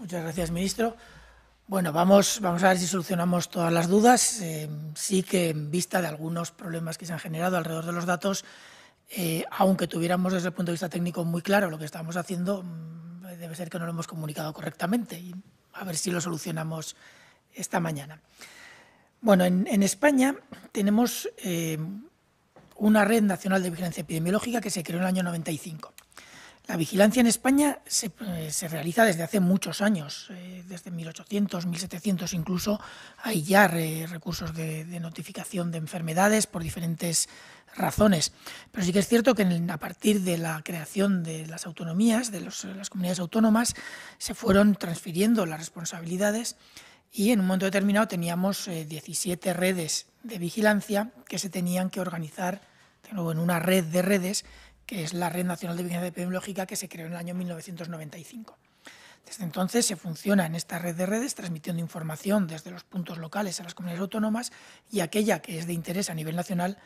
Muchas gracias, ministro. Bueno, vamos, a ver si solucionamos todas las dudas. Em, sí que en vista de algunos problemas que se han generado alrededor de los datos, eh, aunque tuviéramos desde el punto de vista técnico muy claro lo que estábamos haciendo, mm, debe ser que no lo hemos comunicado correctamente y a ver si lo solucionamos esta mañana. Bueno, en, España tenemos eh, una red nacional de vigilancia epidemiológica que se creó en el año 95. La vigilancia en España eh, se, realiza desde hace muchos años, eh, desde 1800, 1700 incluso, hay ya recursos de, notificación de enfermedades por diferentes razones. Pero sí que es cierto que a partir de la creación de las autonomías, de las comunidades autónomas, se fueron transfiriendo las responsabilidades y en un momento determinado teníamos 17 eh, redes de vigilancia que se tenían que organizar de nuevo en una red de redes que es la Red Nacional de Vigilancia Epidemiológica que se creó en el año 1995. Desde entonces se funciona en esta red de redes transmitiendo información desde los puntos locales a las comunidades autónomas y aquella que es de interés a nivel nacional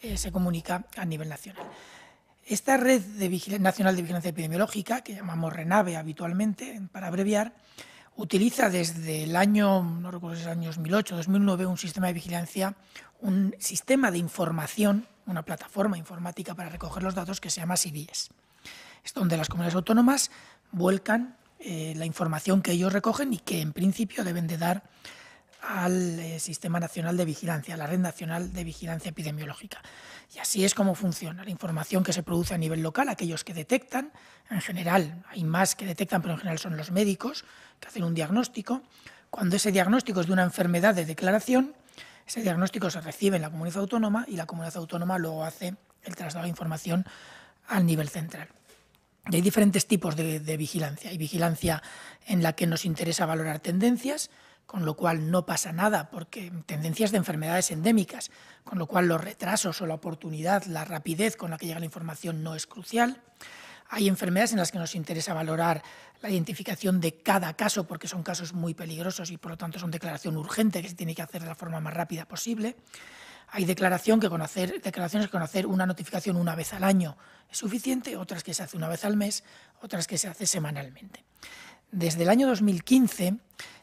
eh, se comunica a nivel nacional. Esta red de nacional de vigilancia epidemiológica, que llamamos RENAVE habitualmente para abreviar, utiliza desde el año, no recuerdo si es el año 2008 2009, un sistema de vigilancia un sistema de información, una plataforma informática para recoger los datos que se llama SIDES. Es donde las comunidades autónomas vuelcan eh, la información que ellos recogen y que en principio deben de dar al eh, Sistema Nacional de Vigilancia, a la Red Nacional de Vigilancia Epidemiológica. Y así es como funciona la información que se produce a nivel local, aquellos que detectan, en general, hay más que detectan, pero en general son los médicos que hacen un diagnóstico. Cuando ese diagnóstico es de una enfermedad de declaración, ese diagnóstico se recibe en la comunidad autónoma y la comunidad autónoma luego hace el traslado de información al nivel central. hay diferentes tipos de, de, vigilancia. Hay vigilancia en la que nos interesa valorar tendencias, con lo cual no pasa nada, porque tendencias de enfermedades endémicas, con lo cual los retrasos o la oportunidad, la rapidez con la que llega la información no es crucial. Hay enfermedades en las que nos interesa valorar la identificación de cada caso porque son casos muy peligrosos y por lo tanto son declaración urgente que se tiene que hacer de la forma más rápida posible. Hay declaración que conocer, declaraciones que conocer una notificación una vez al año es suficiente, otras que se hace una vez al mes, otras que se hace semanalmente. Desde el año 2015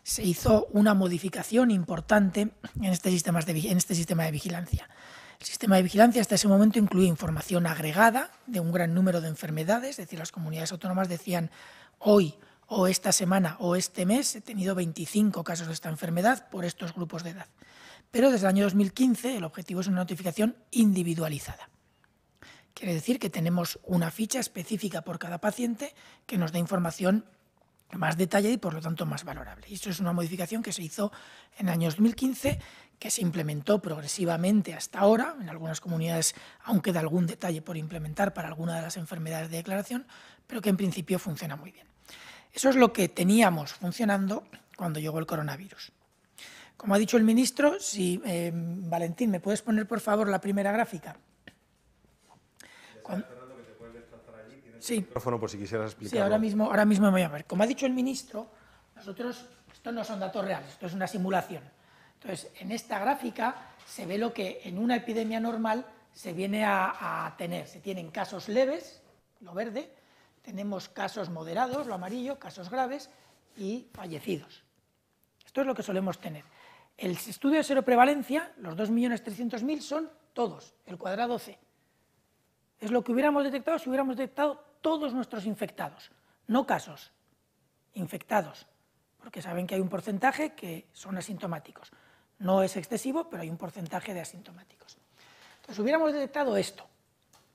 se hizo una modificación importante en este sistema de este vigilancia. El sistema de vigilancia hasta ese momento incluía información agregada de un gran número de enfermedades, es decir, las comunidades autónomas decían hoy o esta semana o este mes he tenido 25 casos de esta enfermedad por estos grupos de edad. Pero desde el año 2015 el objetivo es una notificación individualizada. Quiere decir que tenemos una ficha específica por cada paciente que nos da información más detallada y por lo tanto más valorable. Y esto es una modificación que se hizo en el año 2015 que se implementó progresivamente hasta ahora. En algunas comunidades aunque da algún detalle por implementar para alguna de las enfermedades de declaración, pero que en principio funciona muy bien. Eso es lo que teníamos funcionando cuando llegó el coronavirus. Como ha dicho el ministro, si eh, Valentín, ¿me puedes poner por favor la primera gráfica? Sí. por si quisieras explicar. Sí, ahora mismo, ahora mismo me voy a ver. Como ha dicho el ministro, nosotros, esto no son datos reales, esto es una simulación. Entonces, en esta gráfica se ve lo que en una epidemia normal se viene a, tener. Se tienen casos leves, lo verde, tenemos casos moderados, lo amarillo, casos graves y fallecidos. Esto es lo que solemos tener. El estudio de seroprevalencia, los 2.300.000 son todos, el cuadrado C. Es lo que hubiéramos detectado si hubiéramos detectado todos nuestros infectados, no casos, infectados, porque saben que hay un porcentaje que son asintomáticos. No es excesivo, pero hay un porcentaje de asintomáticos. Entonces, hubiéramos detectado esto,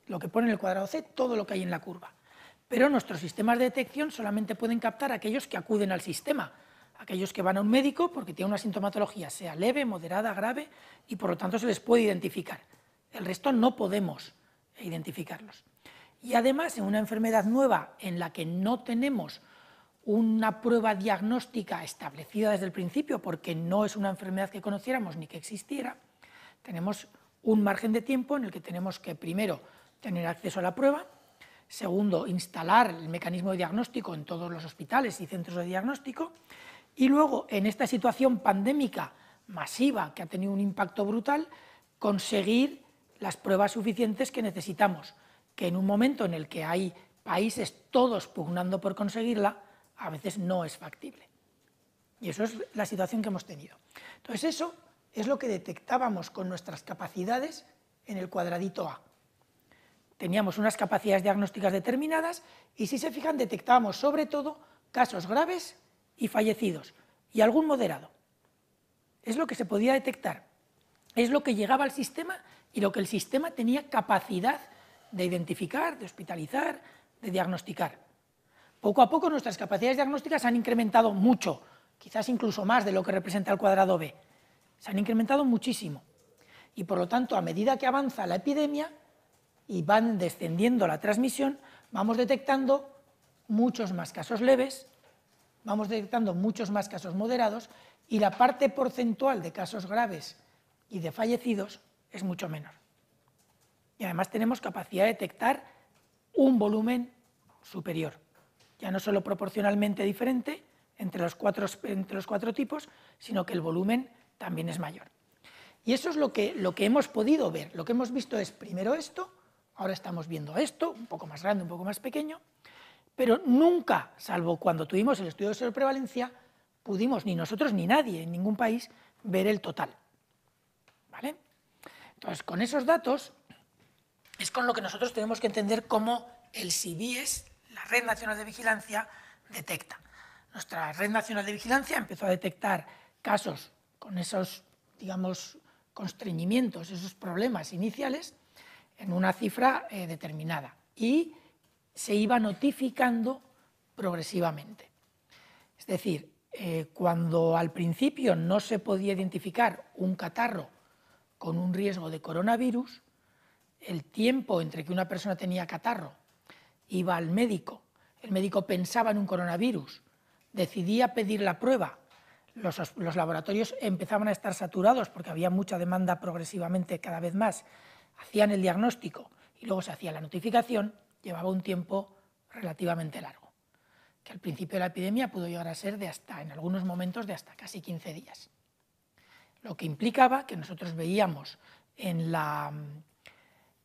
lo que pone en el cuadrado C, todo lo que hay en la curva. Pero nuestros sistemas de detección solamente pueden captar a aquellos que acuden al sistema, aquellos que van a un médico porque tienen una sintomatología, sea leve, moderada, grave, y por lo tanto se les puede identificar. El resto no podemos identificarlos. Y además, en una enfermedad nueva en la que no tenemos una prueba diagnóstica establecida desde el principio, porque no es una enfermedad que conociéramos ni que existiera, tenemos un margen de tiempo en el que tenemos que, primero, tener acceso a la prueba, segundo, instalar el mecanismo de diagnóstico en todos los hospitales y centros de diagnóstico, y luego, en esta situación pandémica masiva que ha tenido un impacto brutal, conseguir las pruebas suficientes que necesitamos, que en un momento en el que hay países todos pugnando por conseguirla, a veces no es factible. Y eso es la situación que hemos tenido. Entonces eso es lo que detectábamos con nuestras capacidades en el cuadradito A. Teníamos unas capacidades diagnósticas determinadas y si se fijan detectábamos sobre todo casos graves y fallecidos y algún moderado. Es lo que se podía detectar, es lo que llegaba al sistema y lo que el sistema tenía capacidad de identificar, de hospitalizar, de diagnosticar. Poco a poco nuestras capacidades diagnósticas han incrementado mucho, quizás incluso más de lo que representa el cuadrado B. Se han incrementado muchísimo. Y por lo tanto, a medida que avanza la epidemia y van descendiendo la transmisión, vamos detectando muchos más casos leves, vamos detectando muchos más casos moderados y la parte porcentual de casos graves y de fallecidos es mucho menor. Y además tenemos capacidad de detectar un volumen superior ya no solo proporcionalmente diferente entre los cuatro, entre los cuatro tipos, sino que el volumen también es mayor. Y eso es lo que, lo que hemos podido ver. Lo que hemos visto es primero esto, ahora estamos viendo esto, un poco más grande, un poco más pequeño, pero nunca, salvo cuando tuvimos el estudio de prevalencia pudimos ni nosotros ni nadie en ningún país ver el total. ¿Vale? Entonces, con esos datos es con lo que nosotros tenemos que entender cómo el es la Red Nacional de Vigilancia detecta. Nuestra Red Nacional de Vigilancia empezó a detectar casos con esos, digamos, constreñimientos, esos problemas iniciales, en una cifra eh, determinada y se iba notificando progresivamente. Es decir, eh, cuando al principio no se podía identificar un catarro con un riesgo de coronavirus, el tiempo entre que una persona tenía catarro iba al médico, el médico pensaba en un coronavirus, decidía pedir la prueba, los, laboratorios empezaban a estar saturados porque había mucha demanda progresivamente cada vez más, hacían el diagnóstico y luego se hacía la notificación, llevaba un tiempo relativamente largo, que al principio de la epidemia pudo llegar a ser de hasta, en algunos momentos, de hasta casi 15 días. Lo que implicaba que nosotros veíamos en la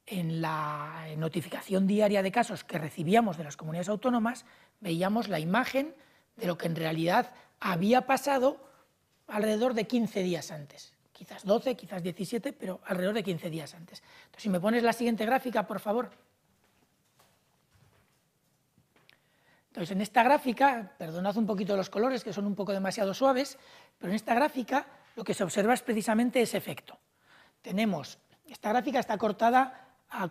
en la notificación diaria de casos que recibíamos de las comunidades autónomas, veíamos la imagen de lo que en realidad había pasado alrededor de 15 días antes. Quizás 12, quizás 17, pero alrededor de 15 días antes. Entonces, si me pones la siguiente gráfica, por favor. Entonces, en esta gráfica, perdonad un poquito los colores que son un poco demasiado suaves, pero en esta gráfica lo que se observa es precisamente ese efecto. Tenemos, esta gráfica está cortada a,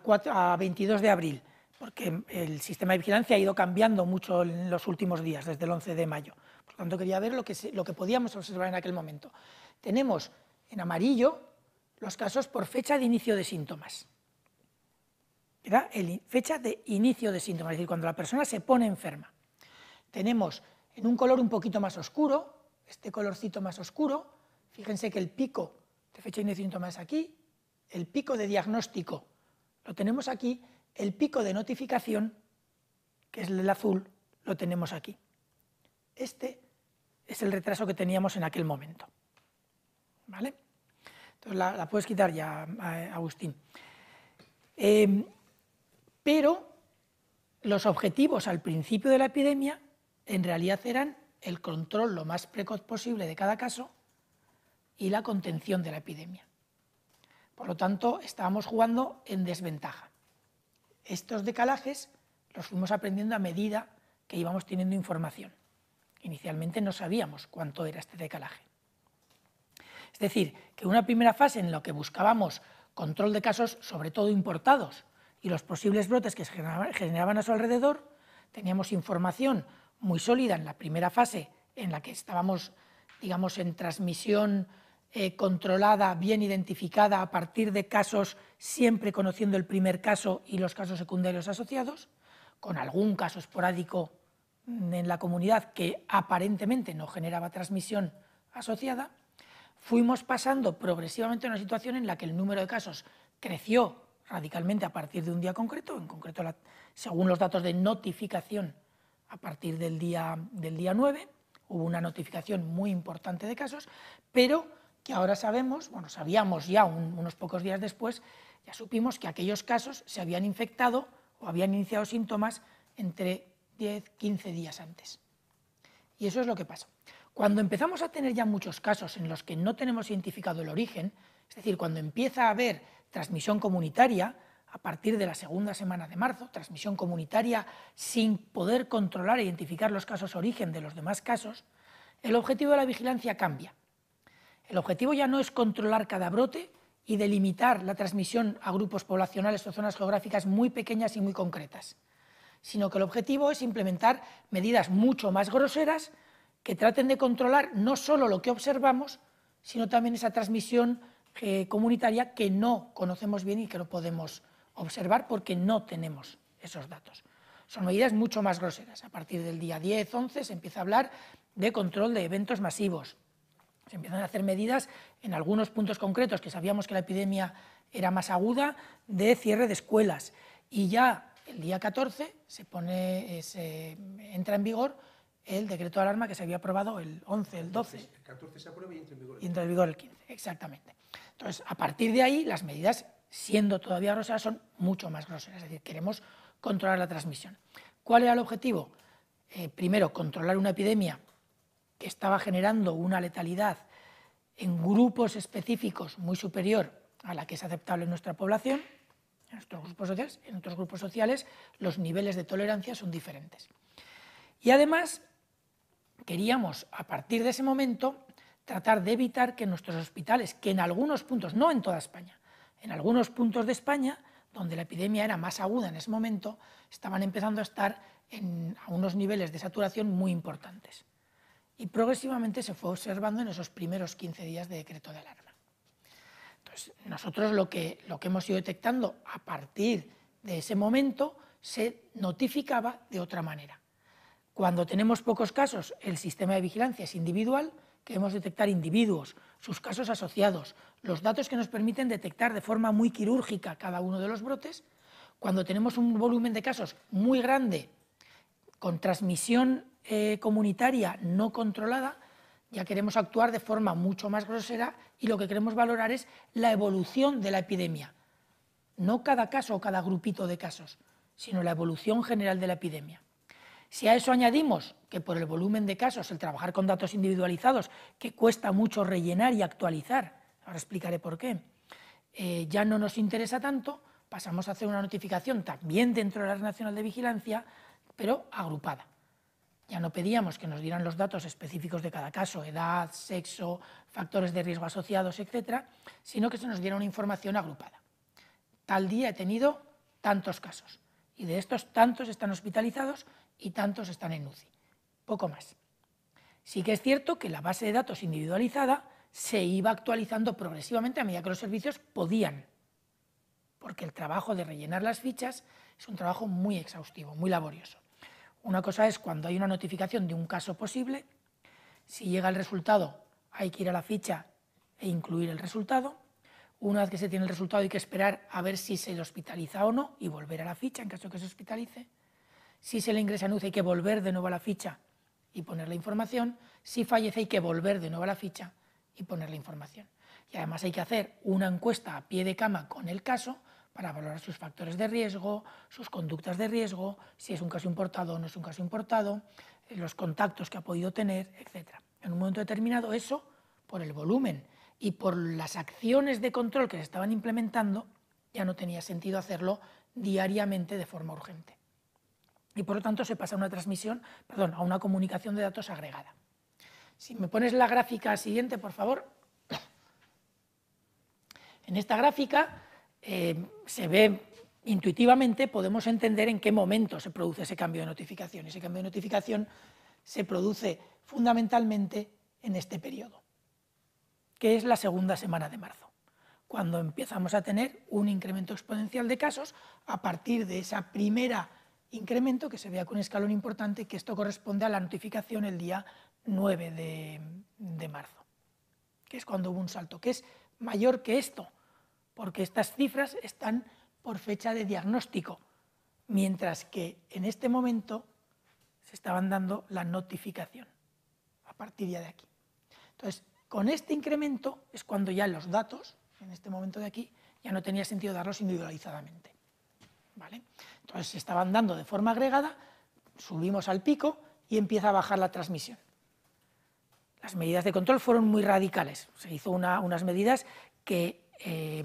22 de abril, porque el sistema de vigilancia ha ido cambiando mucho en los últimos días, desde el 11 de mayo. Por lo tanto, quería ver lo que, podíamos observar en aquel momento. Tenemos en amarillo los casos por fecha de inicio de síntomas. Era el, fecha de inicio de síntomas, es decir, cuando la persona se pone enferma. Tenemos en un color un poquito más oscuro, este colorcito más oscuro, fíjense que el pico de fecha de inicio de síntomas aquí, el pico de diagnóstico lo tenemos aquí, el pico de notificación, que es el azul, lo tenemos aquí. Este es el retraso que teníamos en aquel momento. ¿Vale? Entonces la, puedes quitar ya, eh, Agustín. Em, pero los objetivos al principio de la epidemia en realidad eran el control lo más precoz posible de cada caso y la contención de la epidemia. Por lo tanto, estábamos jugando en desventaja. Estos decalajes los fuimos aprendiendo a medida que íbamos teniendo información. Inicialmente no sabíamos cuánto era este decalaje. Es decir, que una primera fase en la que buscábamos control de casos, sobre todo importados, y los posibles brotes que se generaban a su alrededor, teníamos información muy sólida en la primera fase en la que estábamos, digamos, en transmisión eh, controlada, bien identificada a partir de casos, siempre conociendo el primer caso y los casos secundarios asociados, con algún caso esporádico en la comunidad que aparentemente no generaba transmisión asociada, fuimos pasando progresivamente a una situación en la que el número de casos creció radicalmente a partir de un día concreto, en concreto según los datos de notificación a partir del día, del día 9, hubo una notificación muy importante de casos, pero y ahora sabemos, bueno, sabíamos ya unos pocos días después, ya supimos que aquellos casos se habían infectado o habían iniciado síntomas entre 10, 15 días antes. Y eso es lo que pasa. Cuando empezamos a tener ya muchos casos en los que no tenemos identificado el origen, es decir, cuando empieza a haber transmisión comunitaria, a partir de la segunda semana de marzo, transmisión comunitaria sin poder controlar e identificar los casos origen de los demás casos, el objetivo de la vigilancia cambia el objetivo ya no es controlar cada brote y delimitar la transmisión a grupos poblacionales o zonas geográficas muy pequeñas y muy concretas, sino que el objetivo es implementar medidas mucho más groseras que traten de controlar no solo lo que observamos, sino también esa transmisión eh, comunitaria que no conocemos bien y que no podemos observar porque no tenemos esos datos. Son medidas mucho más groseras. A partir del día 10, 11 se empieza a hablar de control de eventos masivos, se empiezan a hacer medidas en algunos puntos concretos que sabíamos que la epidemia era más aguda, de cierre de escuelas. Y ya el día 14 se, pone, eh, se entra en vigor el decreto de alarma que se había aprobado el 11, el 12. El 14 se aprueba y entra en vigor el 15. entra en vigor el 15, exactamente. Entonces, a partir de ahí, las medidas, siendo todavía groseras, son mucho más groseras. Es decir, queremos controlar la transmisión. ¿Cuál era el objetivo? Eh, primero, controlar una epidemia que estaba generando una letalidad en grupos específicos muy superior a la que es aceptable en nuestra población, en nuestros grupos sociales, en otros grupos sociales los niveles de tolerancia son diferentes. Y además queríamos, a partir de ese momento, tratar de evitar que nuestros hospitales, que en algunos puntos, no en toda España, en algunos puntos de España, donde la epidemia era más aguda en ese momento, estaban empezando a estar en, a unos niveles de saturación muy importantes y progresivamente se fue observando en esos primeros 15 días de decreto de alarma. Entonces, nosotros lo que, lo que hemos ido detectando a partir de ese momento se notificaba de otra manera. Cuando tenemos pocos casos, el sistema de vigilancia es individual, queremos detectar individuos, sus casos asociados, los datos que nos permiten detectar de forma muy quirúrgica cada uno de los brotes. Cuando tenemos un volumen de casos muy grande, con transmisión eh, comunitaria no controlada, ya queremos actuar de forma mucho más grosera y lo que queremos valorar es la evolución de la epidemia. No cada caso o cada grupito de casos, sino la evolución general de la epidemia. Si a eso añadimos que por el volumen de casos, el trabajar con datos individualizados, que cuesta mucho rellenar y actualizar, ahora explicaré por qué, eh, ya no nos interesa tanto, pasamos a hacer una notificación también dentro de la Red Nacional de Vigilancia, pero agrupada. Ya no pedíamos que nos dieran los datos específicos de cada caso, edad, sexo, factores de riesgo asociados, etcétera, sino que se nos diera una información agrupada. Tal día he tenido tantos casos y de estos tantos están hospitalizados y tantos están en UCI. Poco más. Sí que es cierto que la base de datos individualizada se iba actualizando progresivamente a medida que los servicios podían, porque el trabajo de rellenar las fichas es un trabajo muy exhaustivo, muy laborioso. Una cosa es cuando hay una notificación de un caso posible, si llega el resultado hay que ir a la ficha e incluir el resultado. Una vez que se tiene el resultado hay que esperar a ver si se le hospitaliza o no y volver a la ficha en caso de que se hospitalice. Si se le ingresa a hay que volver de nuevo a la ficha y poner la información. Si fallece hay que volver de nuevo a la ficha y poner la información. Y además hay que hacer una encuesta a pie de cama con el caso para valorar sus factores de riesgo, sus conductas de riesgo, si es un caso importado o no es un caso importado, eh, los contactos que ha podido tener, etc. En un momento determinado, eso, por el volumen y por las acciones de control que se estaban implementando, ya no tenía sentido hacerlo diariamente de forma urgente. Y por lo tanto se pasa a una transmisión, perdón, a una comunicación de datos agregada. Si me pones la gráfica siguiente, por favor. En esta gráfica eh, se ve intuitivamente, podemos entender en qué momento se produce ese cambio de notificación. y Ese cambio de notificación se produce fundamentalmente en este periodo, que es la segunda semana de marzo, cuando empezamos a tener un incremento exponencial de casos a partir de ese primer incremento que se vea con escalón importante, que esto corresponde a la notificación el día 9 de, de marzo, que es cuando hubo un salto, que es mayor que esto, porque estas cifras están por fecha de diagnóstico, mientras que en este momento se estaban dando la notificación a partir ya de aquí. Entonces, con este incremento es cuando ya los datos, en este momento de aquí, ya no tenía sentido darlos individualizadamente. Entonces, se estaban dando de forma agregada, subimos al pico y empieza a bajar la transmisión. Las medidas de control fueron muy radicales. Se hizo unas medidas que eh,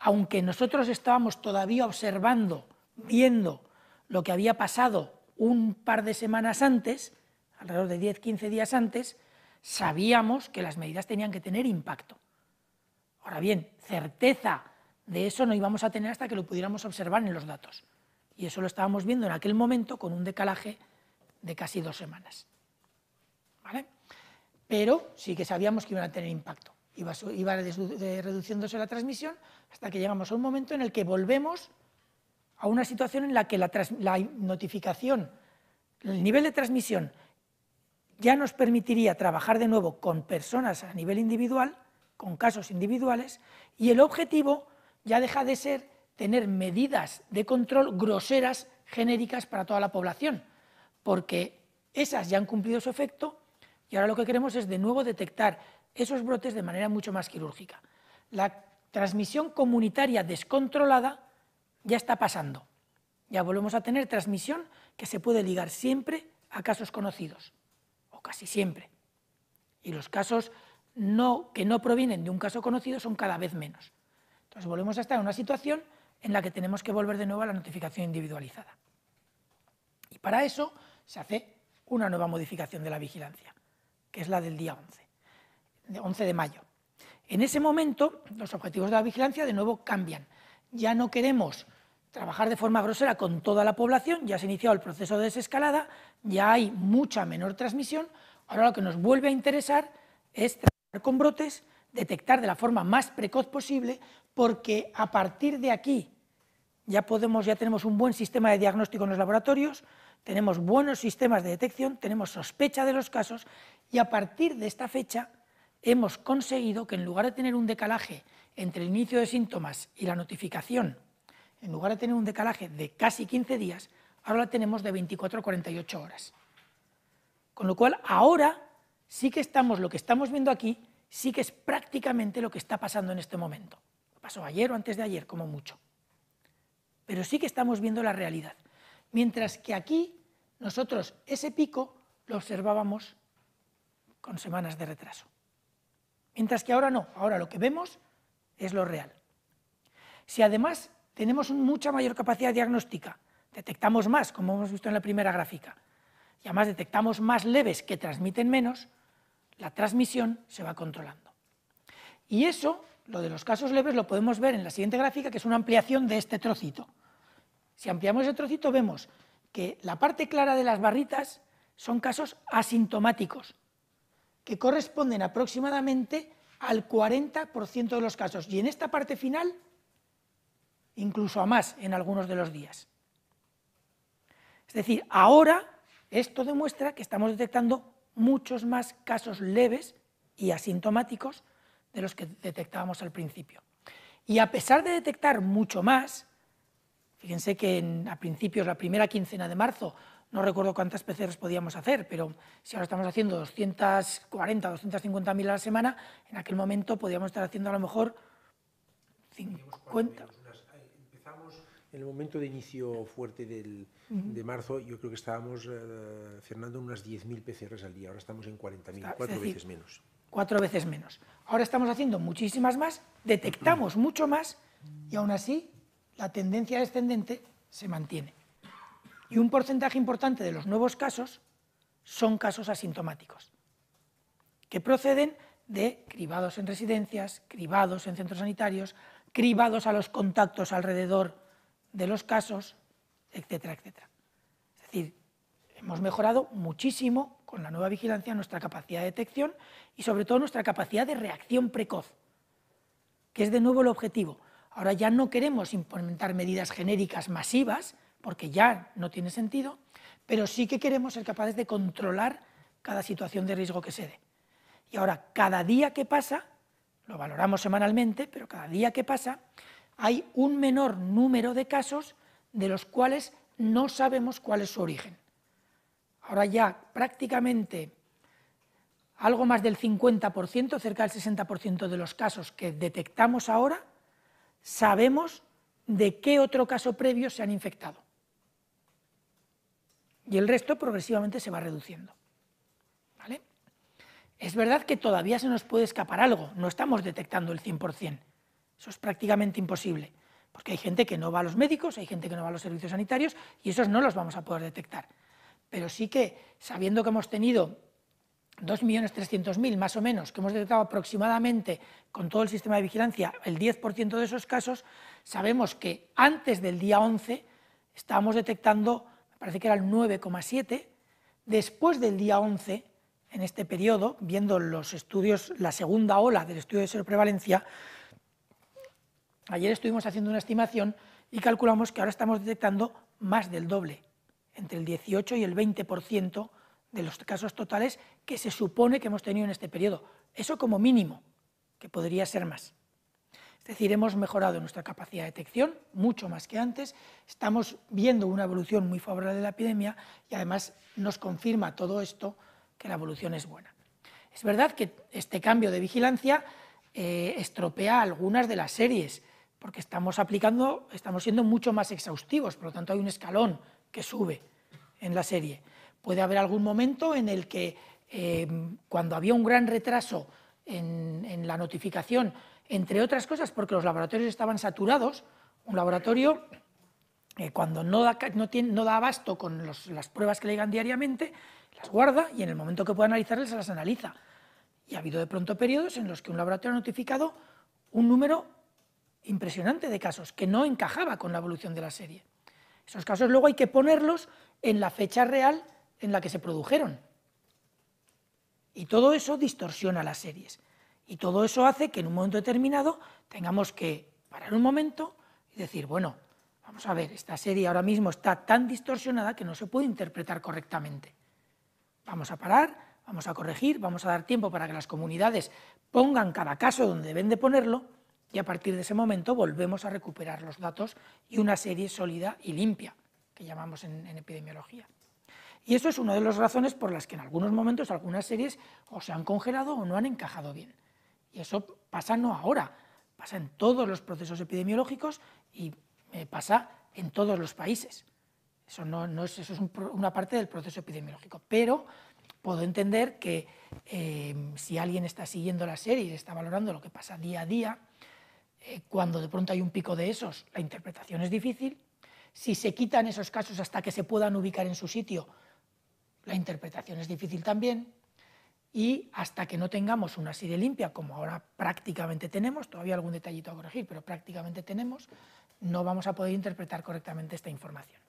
aunque nosotros estábamos todavía observando, viendo lo que había pasado un par de semanas antes, alrededor de 10-15 días antes, sabíamos que las medidas tenían que tener impacto. Ahora bien, certeza de eso no íbamos a tener hasta que lo pudiéramos observar en los datos. Y eso lo estábamos viendo en aquel momento con un decalaje de casi dos semanas. Pero sí que sabíamos que iban a tener impacto iba, reduciéndose la transmisión hasta que llegamos a un momento en el que volvemos a una situación en la que la notificación, el nivel de transmisión ya nos permitiría trabajar de nuevo con personas a nivel individual, con casos individuales, y el objetivo ya deja de ser tener medidas de control groseras, genéricas para toda la población, porque esas ya han cumplido su efecto y ahora lo que queremos es de nuevo detectar esos brotes de manera mucho más quirúrgica. La transmisión comunitaria descontrolada ya está pasando. Ya volvemos a tener transmisión que se puede ligar siempre a casos conocidos, o casi siempre. Y los casos que no provienen de un caso conocido son cada vez menos. Entonces volvemos a estar en una situación en la que tenemos que volver de nuevo a la notificación individualizada. Y para eso se hace una nueva modificación de la vigilancia, que es la del día 11. 11 de mayo. En ese momento, los objetivos de la vigilancia de nuevo cambian. Ya no queremos trabajar de forma grosera con toda la población, ya se ha iniciado el proceso de desescalada, ya hay mucha menor transmisión. Ahora lo que nos vuelve a interesar es trabajar con brotes, detectar de la forma más precoz posible, porque a partir de aquí ya podemos, ya tenemos un buen sistema de diagnóstico en los laboratorios, tenemos buenos sistemas de detección, tenemos sospecha de los casos y a partir de esta fecha hemos conseguido que en lugar de tener un decalaje entre el inicio de síntomas y la notificación, en lugar de tener un decalaje de casi 15 días, ahora la tenemos de 24 a 48 horas. Con lo cual, ahora sí que estamos, lo que estamos viendo aquí, sí que es prácticamente lo que está pasando en este momento. pasó ayer o antes de ayer, como mucho. Pero sí que estamos viendo la realidad. Mientras que aquí, nosotros ese pico lo observábamos con semanas de retraso. Mientras que ahora no, ahora lo que vemos es lo real. Si además tenemos mucha mayor capacidad diagnóstica, detectamos más, como hemos visto en la primera gráfica, y además detectamos más leves que transmiten menos, la transmisión se va controlando. Y eso, lo de los casos leves, lo podemos ver en la siguiente gráfica, que es una ampliación de este trocito. Si ampliamos el trocito, vemos que la parte clara de las barritas son casos asintomáticos, que corresponden aproximadamente al 40% de los casos y en esta parte final incluso a más en algunos de los días. Es decir, ahora esto demuestra que estamos detectando muchos más casos leves y asintomáticos de los que detectábamos al principio. Y a pesar de detectar mucho más, fíjense que a principios, la primera quincena de marzo, no recuerdo cuántas PCRs podíamos hacer, pero si ahora estamos haciendo 240, 250 mil a la semana, en aquel momento podíamos estar haciendo a lo mejor 50. Empezamos en el momento de inicio fuerte de marzo, yo creo que estábamos, cerrando eh, unas unas 10.000 PCRs al día, ahora estamos en 40.000, cuatro veces menos. Cuatro veces menos. Ahora estamos haciendo muchísimas más, detectamos mucho más y aún así la tendencia descendente se mantiene y un porcentaje importante de los nuevos casos son casos asintomáticos, que proceden de cribados en residencias, cribados en centros sanitarios, cribados a los contactos alrededor de los casos, etcétera, etcétera. Es decir, hemos mejorado muchísimo con la nueva vigilancia nuestra capacidad de detección y sobre todo nuestra capacidad de reacción precoz, que es de nuevo el objetivo. Ahora ya no queremos implementar medidas genéricas masivas, porque ya no tiene sentido, pero sí que queremos ser capaces de controlar cada situación de riesgo que se dé. Y ahora, cada día que pasa, lo valoramos semanalmente, pero cada día que pasa, hay un menor número de casos de los cuales no sabemos cuál es su origen. Ahora ya prácticamente algo más del 50%, cerca del 60% de los casos que detectamos ahora, sabemos de qué otro caso previo se han infectado y el resto progresivamente se va reduciendo. ¿Vale? Es verdad que todavía se nos puede escapar algo, no estamos detectando el 100%, eso es prácticamente imposible, porque hay gente que no va a los médicos, hay gente que no va a los servicios sanitarios y esos no los vamos a poder detectar. Pero sí que, sabiendo que hemos tenido 2.300.000 más o menos, que hemos detectado aproximadamente con todo el sistema de vigilancia el 10% de esos casos, sabemos que antes del día 11 estábamos detectando parece que era el 9,7, después del día 11, en este periodo, viendo los estudios, la segunda ola del estudio de seroprevalencia, ayer estuvimos haciendo una estimación y calculamos que ahora estamos detectando más del doble, entre el 18 y el 20% de los casos totales que se supone que hemos tenido en este periodo. Eso como mínimo, que podría ser más. Es decir, hemos mejorado nuestra capacidad de detección mucho más que antes, estamos viendo una evolución muy favorable de la epidemia y además nos confirma todo esto que la evolución es buena. Es verdad que este cambio de vigilancia eh, estropea algunas de las series, porque estamos aplicando, estamos siendo mucho más exhaustivos, por lo tanto hay un escalón que sube en la serie. Puede haber algún momento en el que eh, cuando había un gran retraso en la notificación entre otras cosas porque los laboratorios estaban saturados. Un laboratorio, eh, cuando no da, abasto con las pruebas que le llegan diariamente, las guarda y en el momento que puede analizarlas, se las analiza. Y ha habido de pronto periodos en los que un laboratorio ha notificado un número impresionante de casos que no encajaba con la evolución de la serie. Esos casos luego hay que ponerlos en la fecha real en la que se produjeron. Y todo eso distorsiona las series. Y todo eso hace que en un momento determinado tengamos que parar un momento y decir, bueno, vamos a ver, esta serie ahora mismo está tan distorsionada que no se puede interpretar correctamente. Vamos a parar, vamos a corregir, vamos a dar tiempo para que las comunidades pongan cada caso donde deben de ponerlo y a partir de ese momento volvemos a recuperar los datos y una serie sólida y limpia, que llamamos en, epidemiología. Y eso es una de las razones por las que en algunos momentos algunas series o se han congelado o no han encajado bien. Y eso pasa no ahora, pasa en todos los procesos epidemiológicos y eh, pasa en todos los países. Eso, no, es, una parte del proceso epidemiológico. Pero puedo entender que eh, si alguien está siguiendo la serie y está valorando lo que pasa día a día, eh, cuando de pronto hay un pico de esos, la interpretación es difícil. Si se quitan esos casos hasta que se puedan ubicar en su sitio, la interpretación es difícil también y hasta que no tengamos una sede limpia, como ahora prácticamente tenemos, todavía algún detallito a corregir, pero prácticamente tenemos, no vamos a poder interpretar correctamente esta información.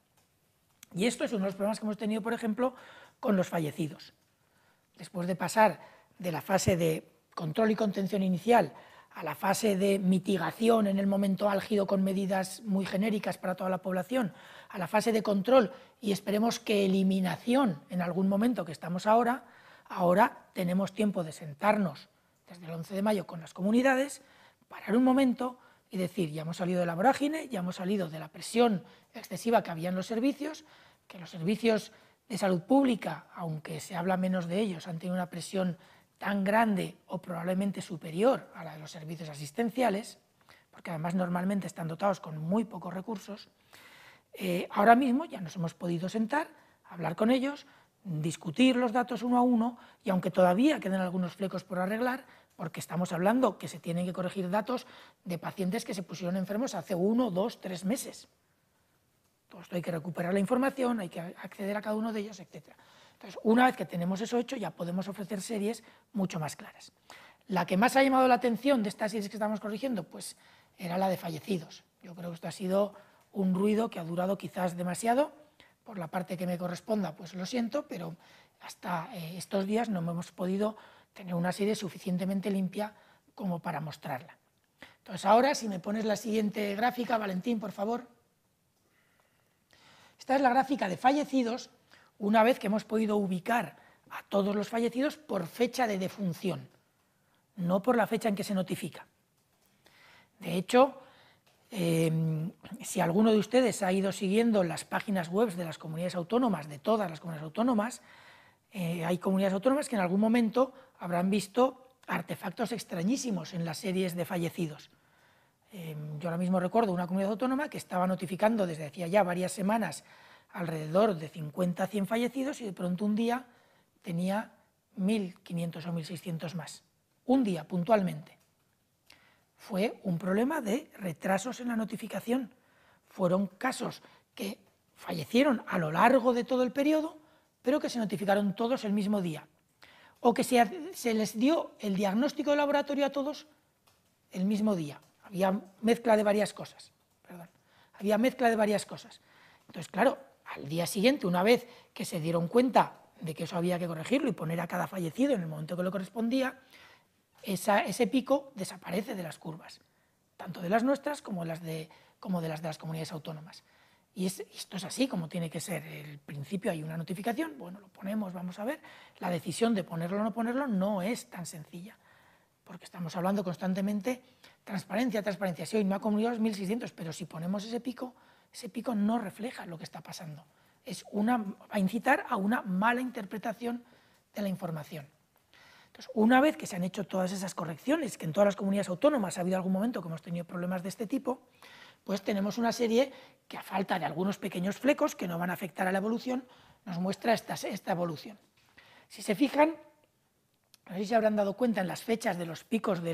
Y esto es uno de los problemas que hemos tenido, por ejemplo, con los fallecidos. Después de pasar de la fase de control y contención inicial a la fase de mitigación en el momento álgido con medidas muy genéricas para toda la población, a la fase de control y esperemos que eliminación en algún momento que estamos ahora, Ahora tenemos tiempo de sentarnos desde el 11 de mayo con las comunidades, parar un momento y decir, ya hemos salido de la vorágine, ya hemos salido de la presión excesiva que había en los servicios, que los servicios de salud pública, aunque se habla menos de ellos, han tenido una presión tan grande o probablemente superior a la de los servicios asistenciales, porque además normalmente están dotados con muy pocos recursos, eh, ahora mismo ya nos hemos podido sentar, hablar con ellos, discutir los datos uno a uno y aunque todavía queden algunos flecos por arreglar, porque estamos hablando que se tienen que corregir datos de pacientes que se pusieron enfermos hace uno, dos, tres meses. Todo esto hay que recuperar la información, hay que acceder a cada uno de ellos, etc. Entonces, una vez que tenemos eso hecho, ya podemos ofrecer series mucho más claras. La que más ha llamado la atención de estas series que estamos corrigiendo, pues era la de fallecidos. Yo creo que esto ha sido un ruido que ha durado quizás demasiado, por la parte que me corresponda, pues lo siento, pero hasta eh, estos días no hemos podido tener una serie suficientemente limpia como para mostrarla. Entonces ahora, si me pones la siguiente gráfica, Valentín, por favor. Esta es la gráfica de fallecidos, una vez que hemos podido ubicar a todos los fallecidos por fecha de defunción, no por la fecha en que se notifica. De hecho, Em, si alguno de ustedes ha ido siguiendo las páginas web de las comunidades autónomas, de todas las comunidades autónomas, eh, hay comunidades autónomas que en algún momento habrán visto artefactos extrañísimos en las series de fallecidos. Em, yo ahora mismo recuerdo una comunidad autónoma que estaba notificando desde hacía ya varias semanas alrededor de 50 a 100 fallecidos y de pronto un día tenía 1.500 o 1.600 más. Un día, puntualmente fue un problema de retrasos en la notificación. Fueron casos que fallecieron a lo largo de todo el periodo, pero que se notificaron todos el mismo día. O que se, les dio el diagnóstico de laboratorio a todos el mismo día. Había mezcla de varias cosas. Había mezcla de varias cosas. Entonces, claro, al día siguiente, una vez que se dieron cuenta de que eso había que corregirlo y poner a cada fallecido en el momento que le correspondía, ese pico desaparece de las curvas, tanto de las nuestras como, las de, como de las de las comunidades autónomas. Y esto es así como tiene que ser. El principio hay una notificación, bueno, lo ponemos, vamos a ver. La decisión de ponerlo o no ponerlo no es tan sencilla, porque estamos hablando constantemente transparencia, transparencia. Si hoy no ha comunicado 1.600, pero si ponemos ese pico, ese pico no refleja lo que está pasando. Es una, va a incitar a una mala interpretación de la información una vez que se han hecho todas esas correcciones, que en todas las comunidades autónomas ha habido algún momento que hemos tenido problemas de este tipo, pues tenemos una serie que a falta de algunos pequeños flecos que no van a afectar a la evolución, nos muestra esta, evolución. Si se fijan, no sé si se habrán dado cuenta en las fechas de los picos de,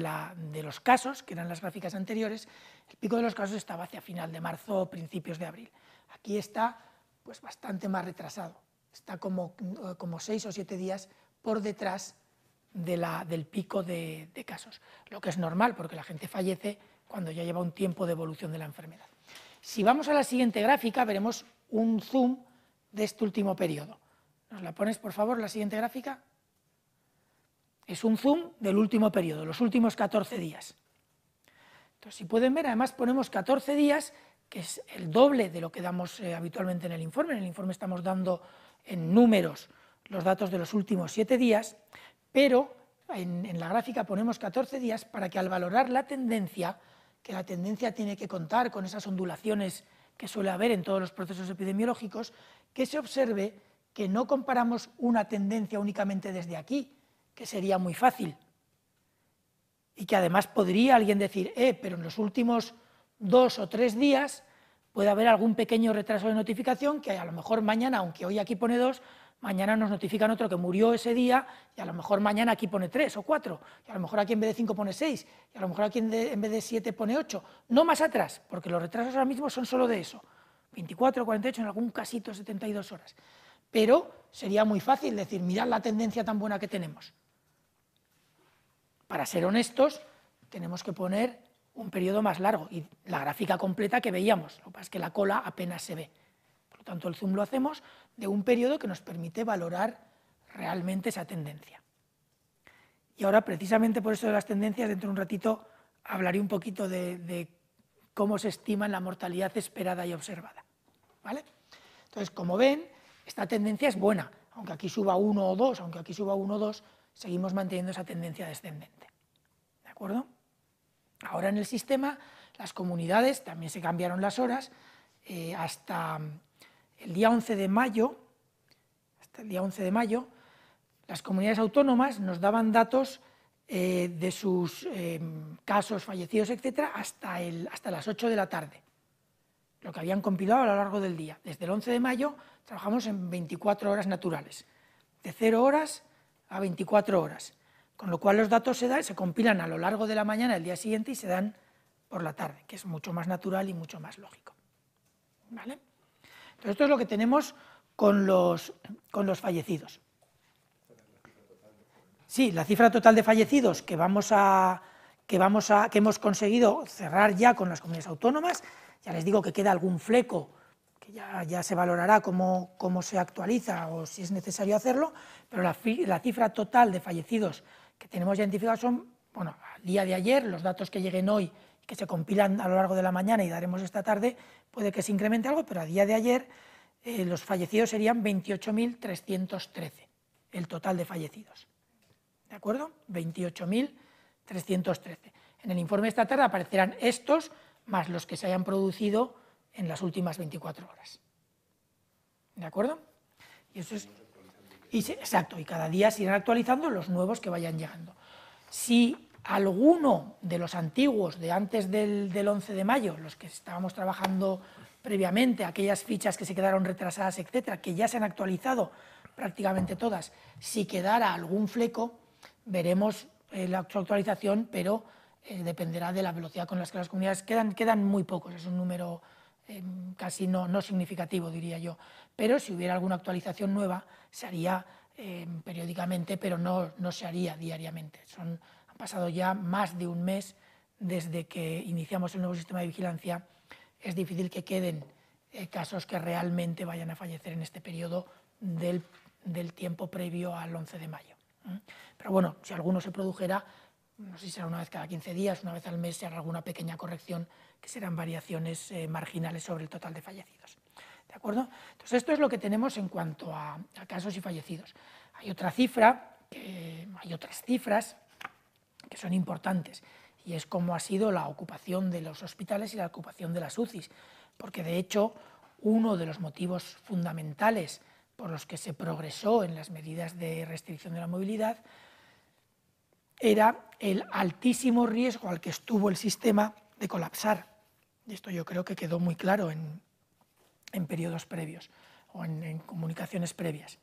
los casos, que eran las gráficas anteriores, el pico de los casos estaba hacia final de marzo o principios de abril. Aquí está pues, bastante más retrasado, está como, como seis o siete días por detrás del pico de, casos, lo que es normal porque la gente fallece cuando ya lleva un tiempo de evolución de la enfermedad. Si vamos a la siguiente gráfica, veremos un zoom de este último periodo. ¿Nos la pones, por favor, la siguiente gráfica? Es un zoom del último periodo, los últimos 14 días. Entonces, si pueden ver, además ponemos 14 días, que es el doble de lo que damos eh, habitualmente en el informe. En el informe estamos dando en números los datos de los últimos 7 días pero en, la gráfica ponemos 14 días para que al valorar la tendencia, que la tendencia tiene que contar con esas ondulaciones que suele haber en todos los procesos epidemiológicos, que se observe que no comparamos una tendencia únicamente desde aquí, que sería muy fácil. Y que además podría alguien decir, eh, pero en los últimos dos o tres días puede haber algún pequeño retraso de notificación que a lo mejor mañana, aunque hoy aquí pone dos, mañana nos notifican otro que murió ese día y a lo mejor mañana aquí pone tres o cuatro, y a lo mejor aquí en vez de cinco pone seis, y a lo mejor aquí en, vez de siete pone ocho, no más atrás, porque los retrasos ahora mismo son solo de eso, 24, 48, en algún casito 72 horas. Pero sería muy fácil decir, mirad la tendencia tan buena que tenemos. Para ser honestos, tenemos que poner un periodo más largo y la gráfica completa que veíamos, lo que pasa es que la cola apenas se ve tanto el zoom lo hacemos de un periodo que nos permite valorar realmente esa tendencia. Y ahora, precisamente por eso de las tendencias, dentro de un ratito hablaré un poquito de, cómo se estima la mortalidad esperada y observada. ¿vale? Entonces, como ven, esta tendencia es buena. Aunque aquí suba 1 o 2, aunque aquí suba 1 o 2, seguimos manteniendo esa tendencia descendente. ¿De acuerdo? Ahora en el sistema, las comunidades, también se cambiaron las horas, eh, hasta el día 11 de mayo, hasta el día 11 de mayo, las comunidades autónomas nos daban datos eh, de sus eh, casos fallecidos, etcétera, hasta, el, hasta las 8 de la tarde, lo que habían compilado a lo largo del día. Desde el 11 de mayo trabajamos en 24 horas naturales, de 0 horas a 24 horas, con lo cual los datos se, se compilan a lo largo de la mañana el día siguiente y se dan por la tarde, que es mucho más natural y mucho más lógico. ¿Vale? esto es lo que tenemos con los, fallecidos. Sí, la cifra total de fallecidos que, vamos a, que, vamos a, que hemos conseguido cerrar ya con las comunidades autónomas, ya les digo que queda algún fleco que ya, se valorará cómo, se actualiza o si es necesario hacerlo, pero la, la cifra total de fallecidos que tenemos identificados son, bueno, al día de ayer, los datos que lleguen hoy que se compilan a lo largo de la mañana y daremos esta tarde, puede que se incremente algo, pero a día de ayer eh, los fallecidos serían 28.313, el total de fallecidos. ¿De acuerdo? 28.313. En el informe de esta tarde aparecerán estos más los que se hayan producido en las últimas 24 horas. ¿De acuerdo? Y eso es. exacto, y cada día se irán actualizando los nuevos que vayan llegando. Si alguno de los antiguos de antes del, 11 de mayo, los que estábamos trabajando previamente, aquellas fichas que se quedaron retrasadas, etcétera, que ya se han actualizado prácticamente todas, si quedara algún fleco, veremos eh, la actualización, pero eh, dependerá de la velocidad con la que las comunidades quedan, quedan muy pocos, es un número eh, casi no, significativo, diría yo. Pero si hubiera alguna actualización nueva, se haría periódicamente, pero no, no se haría diariamente. Son pasado ya más de un mes desde que iniciamos el nuevo sistema de vigilancia. Es difícil que queden eh, casos que realmente vayan a fallecer en este periodo del, tiempo previo al 11 de mayo. Pero bueno, si alguno se produjera, no sé si será una vez cada 15 días, una vez al mes, se hará alguna pequeña corrección que serán variaciones eh, marginales sobre el total de fallecidos. ¿De acuerdo? Entonces, esto es lo que tenemos en cuanto a, casos y fallecidos. Hay otra cifra, hay otras cifras que son importantes, y es como ha sido la ocupación de los hospitales y la ocupación de las UCIs, porque de hecho uno de los motivos fundamentales por los que se progresó en las medidas de restricción de la movilidad era el altísimo riesgo al que estuvo el sistema de colapsar. y Esto yo creo que quedó muy claro en, periodos previos o en, en comunicaciones previas.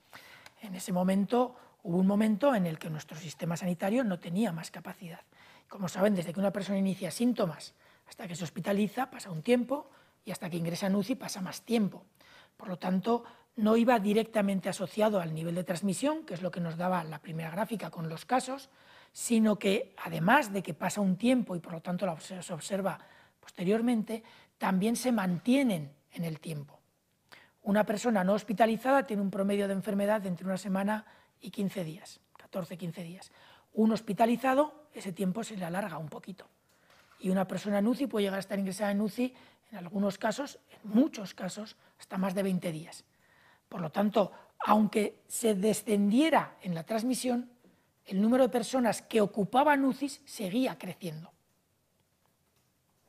En ese momento Hubo un momento en el que nuestro sistema sanitario no tenía más capacidad. Como saben, desde que una persona inicia síntomas hasta que se hospitaliza pasa un tiempo y hasta que ingresa en UCI pasa más tiempo. Por lo tanto, no iba directamente asociado al nivel de transmisión, que es lo que nos daba la primera gráfica con los casos, sino que además de que pasa un tiempo y por lo tanto se observa posteriormente, también se mantienen en el tiempo. Una persona no hospitalizada tiene un promedio de enfermedad de entre una semana y 15 días, 14, 15 días. Un hospitalizado, ese tiempo se le alarga un poquito. Y una persona en UCI puede llegar a estar ingresada en UCI, en algunos casos, en muchos casos, hasta más de 20 días. Por lo tanto, aunque se descendiera en la transmisión, el número de personas que ocupaban UCIs seguía creciendo.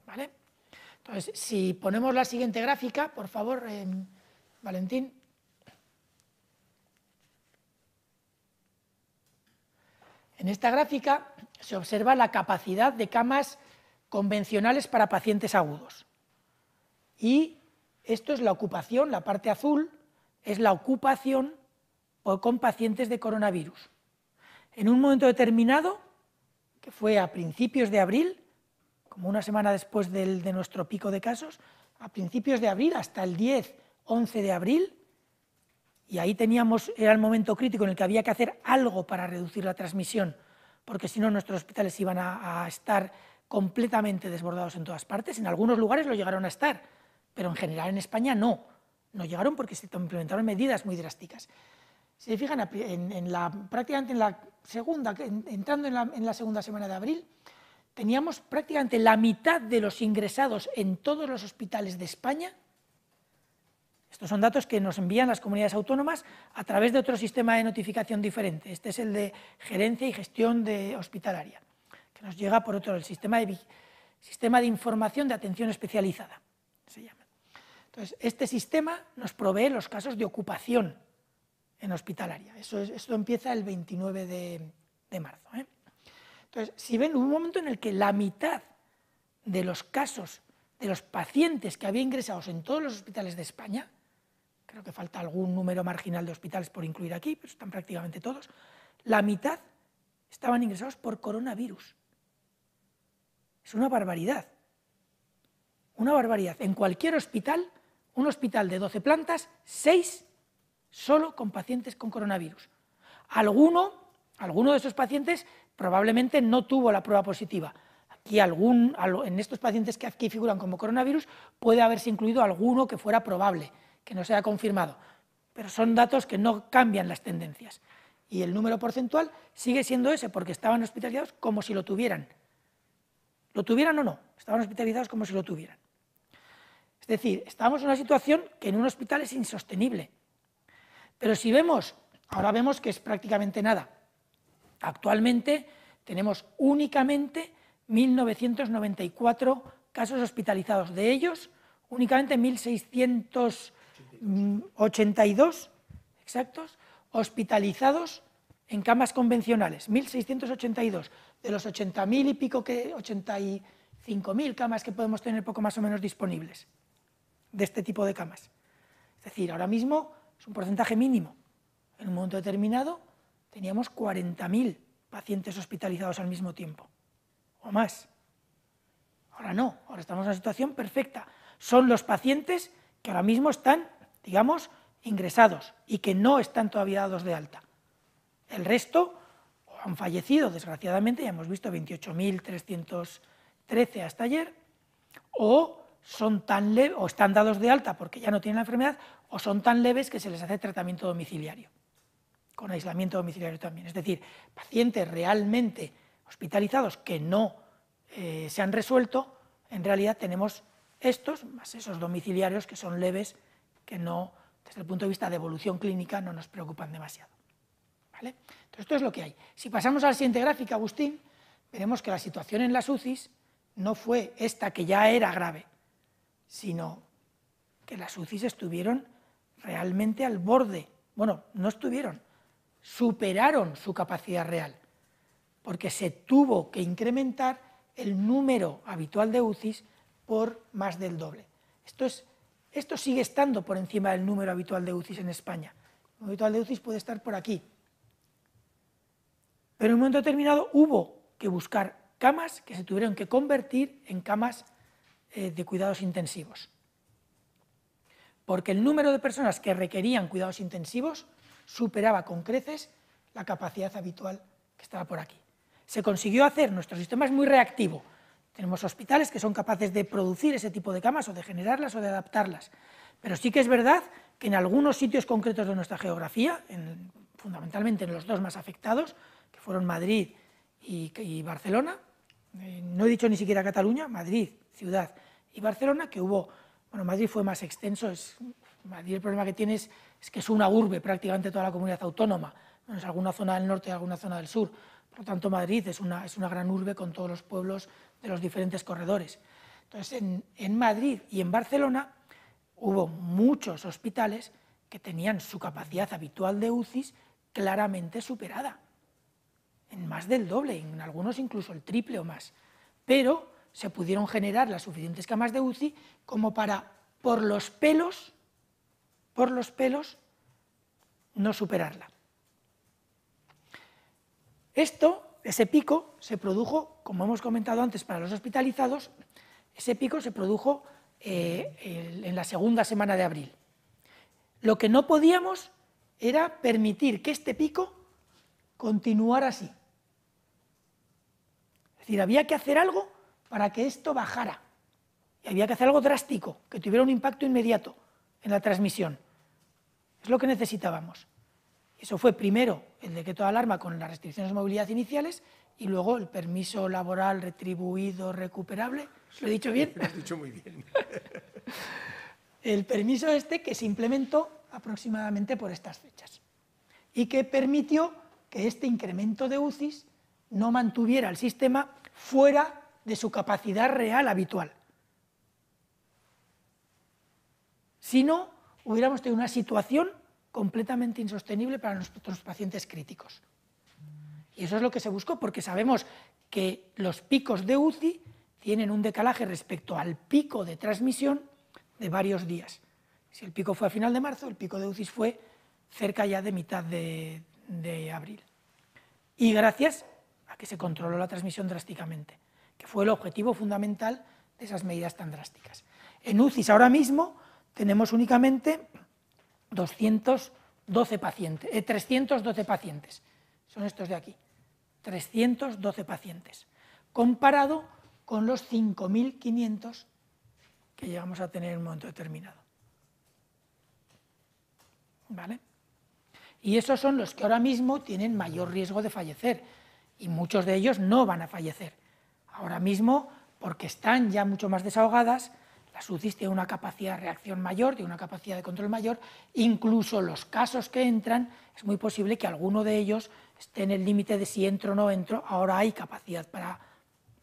¿Vale? Entonces, si ponemos la siguiente gráfica, por favor, eh, Valentín. En esta gráfica se observa la capacidad de camas convencionales para pacientes agudos. Y esto es la ocupación, la parte azul es la ocupación con pacientes de coronavirus. En un momento determinado, que fue a principios de abril, como una semana después de nuestro pico de casos, a principios de abril hasta el 10-11 de abril, y ahí teníamos, era el momento crítico en el que había que hacer algo para reducir la transmisión, porque si no nuestros hospitales iban a, estar completamente desbordados en todas partes. En algunos lugares lo llegaron a estar, pero en general en España no. No llegaron porque se implementaron medidas muy drásticas. Si se fijan, en, la, prácticamente en la segunda, entrando en la segunda semana de abril, teníamos prácticamente la mitad de los ingresados en todos los hospitales de España estos son datos que nos envían las comunidades autónomas a través de otro sistema de notificación diferente. Este es el de gerencia y gestión de hospitalaria, que nos llega por otro, el sistema de, sistema de información de atención especializada, se llama. Entonces, este sistema nos provee los casos de ocupación en hospitalaria. Eso, esto empieza el 29 de, marzo. ¿eh? Entonces, si ven, un momento en el que la mitad de los casos de los pacientes que había ingresados en todos los hospitales de España creo que falta algún número marginal de hospitales por incluir aquí, pero están prácticamente todos, la mitad estaban ingresados por coronavirus. Es una barbaridad. Una barbaridad. En cualquier hospital, un hospital de 12 plantas, 6 solo con pacientes con coronavirus. Alguno, alguno de esos pacientes probablemente no tuvo la prueba positiva. Aquí algún, en estos pacientes que aquí figuran como coronavirus puede haberse incluido alguno que fuera probable que no se ha confirmado, pero son datos que no cambian las tendencias. Y el número porcentual sigue siendo ese, porque estaban hospitalizados como si lo tuvieran. Lo tuvieran o no, estaban hospitalizados como si lo tuvieran. Es decir, estamos en una situación que en un hospital es insostenible. Pero si vemos, ahora vemos que es prácticamente nada. Actualmente tenemos únicamente 1.994 casos hospitalizados. De ellos, únicamente 1.600 82 mm, exactos hospitalizados en camas convencionales, 1.682 de los 80.000 y pico que 85.000 camas que podemos tener poco más o menos disponibles de este tipo de camas. Es decir, ahora mismo es un porcentaje mínimo. En un momento determinado teníamos 40.000 pacientes hospitalizados al mismo tiempo o más. Ahora no, ahora estamos en una situación perfecta. Son los pacientes que ahora mismo están digamos, ingresados y que no están todavía dados de alta. El resto han fallecido, desgraciadamente, ya hemos visto 28.313 hasta ayer, o son tan o están dados de alta porque ya no tienen la enfermedad, o son tan leves que se les hace tratamiento domiciliario, con aislamiento domiciliario también. Es decir, pacientes realmente hospitalizados que no eh, se han resuelto, en realidad tenemos estos, más esos domiciliarios que son leves que no, desde el punto de vista de evolución clínica, no nos preocupan demasiado. ¿vale? Entonces, esto es lo que hay. Si pasamos a la siguiente gráfica, Agustín, veremos que la situación en las UCIs no fue esta que ya era grave, sino que las UCIs estuvieron realmente al borde, bueno, no estuvieron, superaron su capacidad real, porque se tuvo que incrementar el número habitual de UCIs por más del doble. Esto es esto sigue estando por encima del número habitual de UCIs en España. El número habitual de UCIs puede estar por aquí. Pero en un momento determinado hubo que buscar camas que se tuvieron que convertir en camas eh, de cuidados intensivos. Porque el número de personas que requerían cuidados intensivos superaba con creces la capacidad habitual que estaba por aquí. Se consiguió hacer, nuestro sistema es muy reactivo, tenemos hospitales que son capaces de producir ese tipo de camas o de generarlas o de adaptarlas. Pero sí que es verdad que en algunos sitios concretos de nuestra geografía, fundamentalmente en los dos más afectados, que fueron Madrid y, Barcelona, eh, no he dicho ni siquiera Cataluña, Madrid, ciudad, y Barcelona, que hubo, bueno, Madrid fue más extenso, Madrid el problema que tiene es, que es una urbe prácticamente toda la comunidad autónoma, es alguna zona del norte y alguna zona del sur por lo tanto, Madrid es una, es una gran urbe con todos los pueblos de los diferentes corredores. Entonces, en, Madrid y en Barcelona hubo muchos hospitales que tenían su capacidad habitual de UCIs claramente superada, en más del doble, en algunos incluso el triple o más. Pero se pudieron generar las suficientes camas de UCI como para, por los pelos, por los pelos, no superarla. Esto, ese pico, se produjo, como hemos comentado antes, para los hospitalizados, ese pico se produjo eh, en la segunda semana de abril. Lo que no podíamos era permitir que este pico continuara así. Es decir, había que hacer algo para que esto bajara. Y había que hacer algo drástico, que tuviera un impacto inmediato en la transmisión. Es lo que necesitábamos. Eso fue primero el decreto de alarma con las restricciones de movilidad iniciales y luego el permiso laboral retribuido recuperable. ¿Lo he dicho bien? Lo he dicho muy bien. el permiso este que se implementó aproximadamente por estas fechas y que permitió que este incremento de UCIs no mantuviera el sistema fuera de su capacidad real habitual. Si no, hubiéramos tenido una situación completamente insostenible para nuestros pacientes críticos. Y eso es lo que se buscó, porque sabemos que los picos de UCI tienen un decalaje respecto al pico de transmisión de varios días. Si el pico fue a final de marzo, el pico de UCI fue cerca ya de mitad de, abril. Y gracias a que se controló la transmisión drásticamente, que fue el objetivo fundamental de esas medidas tan drásticas. En UCIs ahora mismo tenemos únicamente 212 pacientes, 312 eh, pacientes, son estos de aquí, 312 pacientes, comparado con los 5.500 que llegamos a tener en un momento determinado. ¿Vale? Y esos son los que ahora mismo tienen mayor riesgo de fallecer y muchos de ellos no van a fallecer. Ahora mismo, porque están ya mucho más desahogadas, la SUCIS tiene una capacidad de reacción mayor, tiene una capacidad de control mayor. Incluso los casos que entran, es muy posible que alguno de ellos esté en el límite de si entro o no entro. Ahora hay capacidad para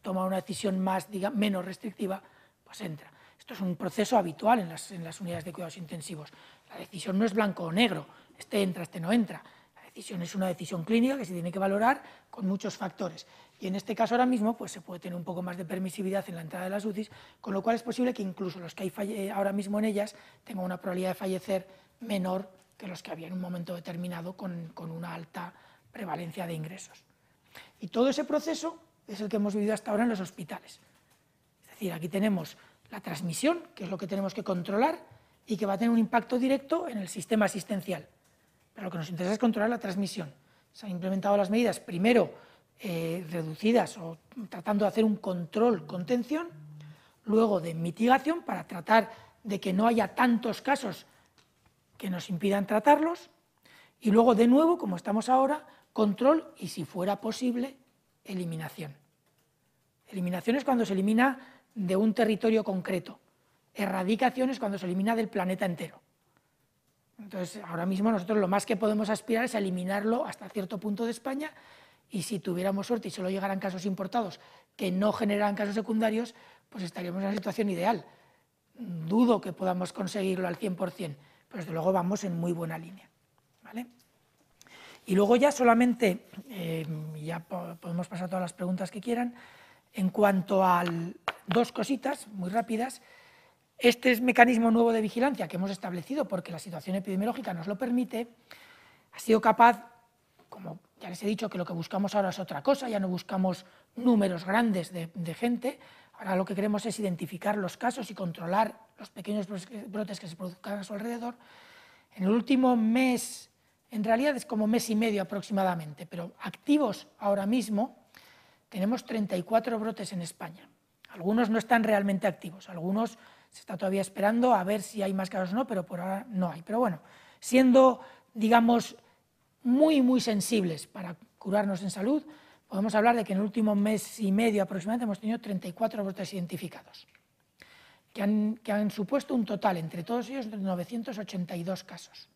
tomar una decisión más, diga, menos restrictiva, pues entra. Esto es un proceso habitual en las, unidades de cuidados intensivos. La decisión no es blanco o negro, este entra, este no entra la decisión es una decisión clínica que se tiene que valorar con muchos factores. Y en este caso ahora mismo pues, se puede tener un poco más de permisividad en la entrada de las UCIs, con lo cual es posible que incluso los que hay eh, ahora mismo en ellas tengan una probabilidad de fallecer menor que los que había en un momento determinado con, con una alta prevalencia de ingresos. Y todo ese proceso es el que hemos vivido hasta ahora en los hospitales. Es decir, aquí tenemos la transmisión, que es lo que tenemos que controlar y que va a tener un impacto directo en el sistema asistencial. Pero lo que nos interesa es controlar la transmisión. Se han implementado las medidas, primero, eh, reducidas o tratando de hacer un control contención, luego de mitigación para tratar de que no haya tantos casos que nos impidan tratarlos y luego de nuevo, como estamos ahora, control y si fuera posible, eliminación. Eliminación es cuando se elimina de un territorio concreto, erradicación es cuando se elimina del planeta entero. Entonces, ahora mismo nosotros lo más que podemos aspirar es a eliminarlo hasta cierto punto de España y si tuviéramos suerte y solo llegaran casos importados que no generaran casos secundarios, pues estaríamos en una situación ideal. Dudo que podamos conseguirlo al 100%, pero desde luego vamos en muy buena línea. Y luego ya solamente, eh, ya podemos pasar todas las preguntas que quieran, en cuanto a dos cositas muy rápidas, este es mecanismo nuevo de vigilancia que hemos establecido porque la situación epidemiológica nos lo permite, ha sido capaz, como ya les he dicho que lo que buscamos ahora es otra cosa, ya no buscamos números grandes de, gente, ahora lo que queremos es identificar los casos y controlar los pequeños brotes que se produzcan a su alrededor. En el último mes, en realidad es como mes y medio aproximadamente, pero activos ahora mismo, tenemos 34 brotes en España. Algunos no están realmente activos, algunos se está todavía esperando a ver si hay más casos o no, pero por ahora no hay. Pero bueno, siendo, digamos, muy, muy sensibles para curarnos en salud, podemos hablar de que en el último mes y medio aproximadamente hemos tenido 34 brotes identificados, que han, que han supuesto un total entre todos ellos de 982 casos.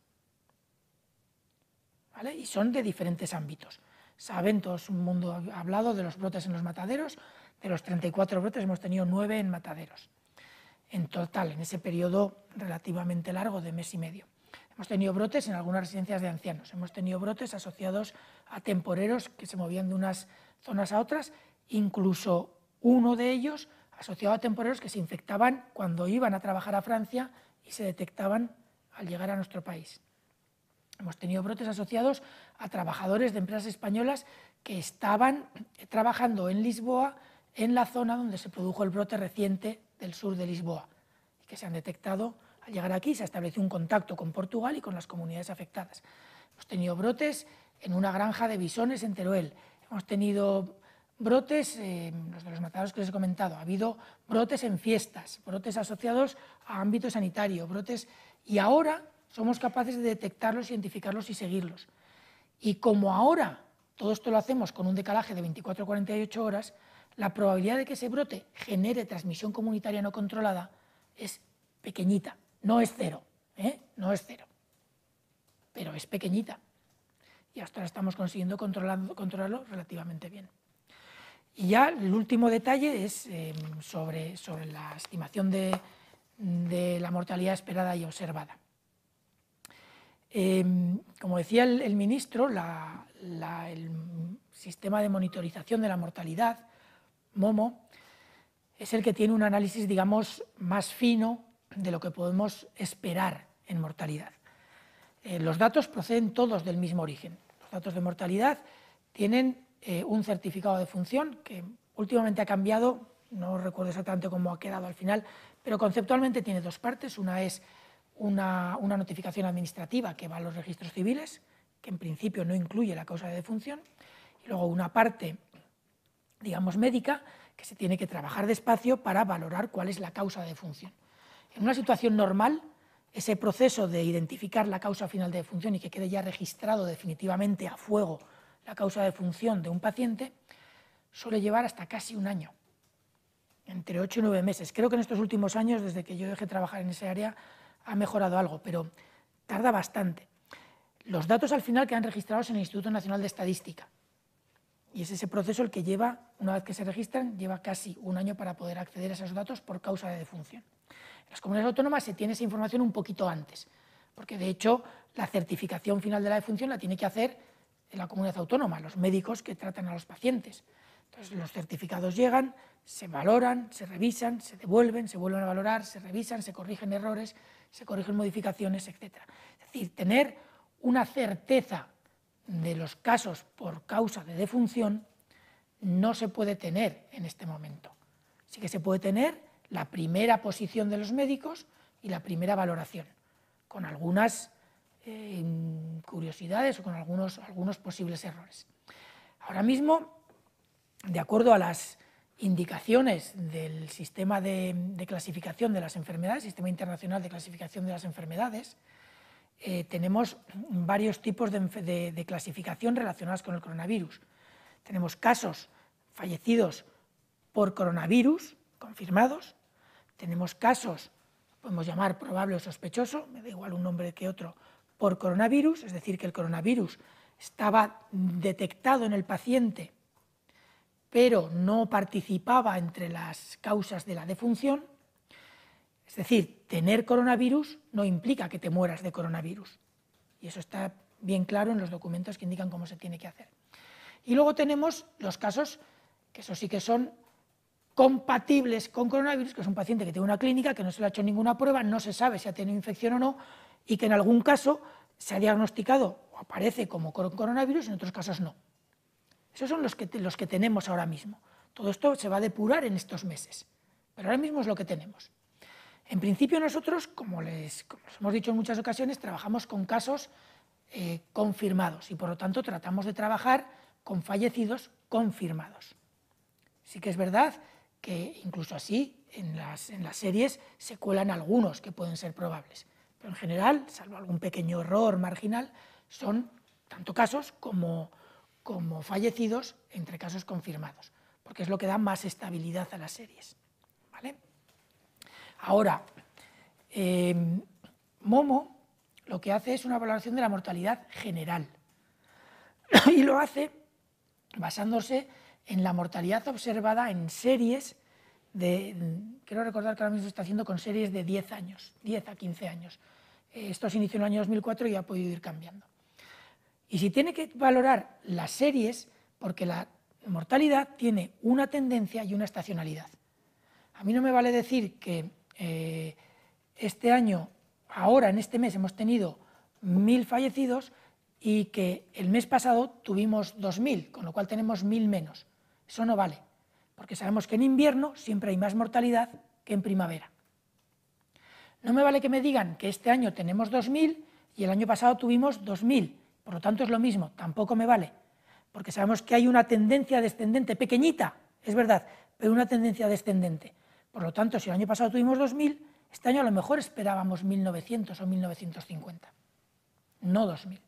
Y son de diferentes ámbitos. Saben, todo un mundo ha hablado de los brotes en los mataderos, de los 34 brotes hemos tenido 9 en mataderos, en total, en ese periodo relativamente largo de mes y medio. Hemos tenido brotes en algunas residencias de ancianos, hemos tenido brotes asociados a temporeros que se movían de unas zonas a otras, incluso uno de ellos asociado a temporeros que se infectaban cuando iban a trabajar a Francia y se detectaban al llegar a nuestro país. Hemos tenido brotes asociados a trabajadores de empresas españolas que estaban trabajando en Lisboa, en la zona donde se produjo el brote reciente del sur de Lisboa, y que se han detectado al llegar aquí se estableció un contacto con Portugal y con las comunidades afectadas. Hemos tenido brotes en una granja de bisones en Teruel, hemos tenido brotes, eh, los de los matados que les he comentado, ha habido brotes en fiestas, brotes asociados a ámbito sanitario, brotes, y ahora somos capaces de detectarlos, identificarlos y seguirlos. Y como ahora todo esto lo hacemos con un decalaje de 24 48 horas, la probabilidad de que ese brote genere transmisión comunitaria no controlada es pequeñita. No es cero, ¿eh? no es cero, pero es pequeñita. Y hasta ahora estamos consiguiendo controlarlo relativamente bien. Y ya el último detalle es em, sobre, sobre la estimación de, la mortalidad esperada y observada. Em, como decía el, ministro, el sistema de monitorización de la mortalidad, MOMO, es el que tiene un análisis, digamos, más fino de lo que podemos esperar en mortalidad. Eh, los datos proceden todos del mismo origen. Los datos de mortalidad tienen eh, un certificado de función que últimamente ha cambiado, no recuerdo exactamente cómo ha quedado al final, pero conceptualmente tiene dos partes. Una es una, notificación administrativa que va a los registros civiles, que en principio no incluye la causa de defunción, y luego una parte, digamos, médica, que se tiene que trabajar despacio para valorar cuál es la causa de defunción. En una situación normal, ese proceso de identificar la causa final de defunción y que quede ya registrado definitivamente a fuego la causa de defunción de un paciente, suele llevar hasta casi un año, entre ocho y nueve meses. Creo que en estos últimos años, desde que yo dejé trabajar en ese área, ha mejorado algo, pero tarda bastante. Los datos al final quedan registrados en el Instituto Nacional de Estadística. Y es ese proceso el que lleva, una vez que se registran, lleva casi un año para poder acceder a esos datos por causa de defunción. En las comunidades autónomas se tiene esa información un poquito antes, porque de hecho la certificación final de la defunción la tiene que hacer en la comunidad autónoma, los médicos que tratan a los pacientes. Entonces los certificados llegan, se valoran, se revisan, se devuelven, se vuelven a valorar, se revisan, se corrigen errores, se corrigen modificaciones, etc. Es decir, tener una certeza de los casos por causa de defunción no se puede tener en este momento. Sí que se puede tener la primera posición de los médicos y la primera valoración, con algunas eh, curiosidades o con algunos, algunos posibles errores. Ahora mismo, de acuerdo a las indicaciones del sistema de, clasificación de las enfermedades, Sistema Internacional de Clasificación de las Enfermedades, eh, tenemos varios tipos de, de, clasificación relacionadas con el coronavirus. Tenemos casos fallecidos por coronavirus, confirmados, tenemos casos, podemos llamar probable o sospechoso, me da igual un nombre que otro, por coronavirus, es decir, que el coronavirus estaba detectado en el paciente, pero no participaba entre las causas de la defunción. Es decir, tener coronavirus no implica que te mueras de coronavirus. Y eso está bien claro en los documentos que indican cómo se tiene que hacer. Y luego tenemos los casos, que eso sí que son compatibles con coronavirus, que es un paciente que tiene una clínica, que no se le ha hecho ninguna prueba, no se sabe si ha tenido infección o no, y que en algún caso se ha diagnosticado o aparece como coronavirus, y en otros casos no. Esos son los que, los que tenemos ahora mismo. Todo esto se va a depurar en estos meses, pero ahora mismo es lo que tenemos. En principio nosotros, como les, hemos dicho en muchas ocasiones, trabajamos con casos eh, confirmados y por lo tanto tratamos de trabajar con fallecidos confirmados. Sí que es verdad que incluso así en las, en las series se cuelan algunos que pueden ser probables. Pero en general, salvo algún pequeño error marginal, son tanto casos como, como fallecidos entre casos confirmados, porque es lo que da más estabilidad a las series. Ahora, em, Momo lo que hace es una valoración de la mortalidad general y lo hace basándose en la mortalidad observada en series de, quiero recordar que ahora mismo se está haciendo con series de 10 años, 10 a 15 años. Eh, esto se inició en el año 2004 y ha podido ir cambiando. Y si tiene que valorar las series, porque la mortalidad tiene una tendencia y una estacionalidad. A mí no me vale decir que eh, este año, ahora en este mes, hemos tenido mil fallecidos y que el mes pasado tuvimos 2.000, con lo cual tenemos mil menos. Eso no vale, porque sabemos que en invierno siempre hay más mortalidad que en primavera. No me vale que me digan que este año tenemos 2.000 y el año pasado tuvimos 2.000, por lo tanto es lo mismo, tampoco me vale, porque sabemos que hay una tendencia descendente pequeñita, es verdad, pero una tendencia descendente. Por lo tanto, si el año pasado tuvimos 2.000, este año a lo mejor esperábamos 1.900 o 1.950, no 2.000.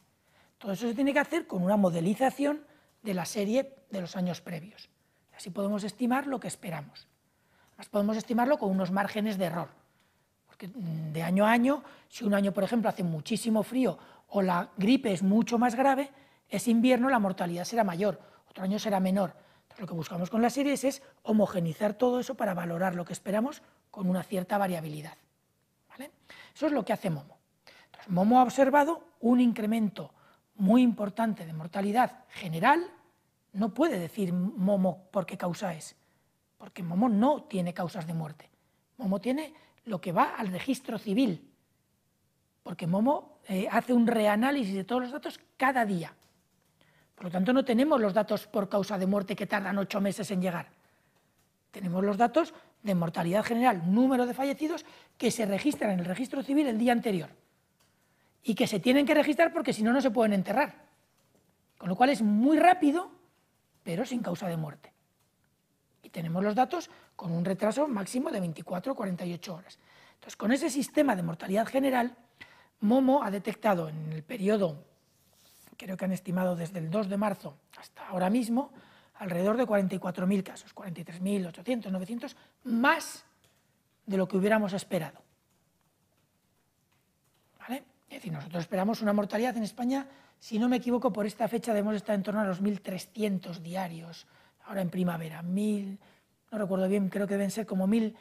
Todo eso se tiene que hacer con una modelización de la serie de los años previos. Así podemos estimar lo que esperamos. Además, podemos estimarlo con unos márgenes de error, porque mm, de año a año, si un año, por ejemplo, hace muchísimo frío o la gripe es mucho más grave, es invierno, la mortalidad será mayor, otro año será menor. Entonces, lo que buscamos con las serie es homogenizar todo eso para valorar lo que esperamos con una cierta variabilidad. Eso es lo que hace Momo. Momo ha observado un incremento muy importante de mortalidad general, no puede decir Momo por qué causa es, porque Momo no tiene causas de muerte. Momo tiene lo que va al registro civil, porque Momo eh, hace un reanálisis de todos los datos cada día. Por lo tanto, no tenemos los datos por causa de muerte que tardan ocho meses en llegar. Tenemos los datos de mortalidad general, número de fallecidos que se registran en el registro civil el día anterior y que se tienen que registrar porque si no, no se pueden enterrar. Con lo cual es muy rápido, pero sin causa de muerte. Y tenemos los datos con un retraso máximo de 24 o 48 horas. Entonces, con ese sistema de mortalidad general, Momo ha detectado en el periodo, creo que han estimado desde el 2 de marzo hasta ahora mismo, alrededor de 44.000 casos, 43.800, 900, más de lo que hubiéramos esperado. Es decir, nosotros esperamos una mortalidad en España, si no me equivoco, por esta fecha debemos estar en torno a los 1.300 diarios, ahora en primavera, 1.000, no recuerdo bien, creo que deben ser como 1.200,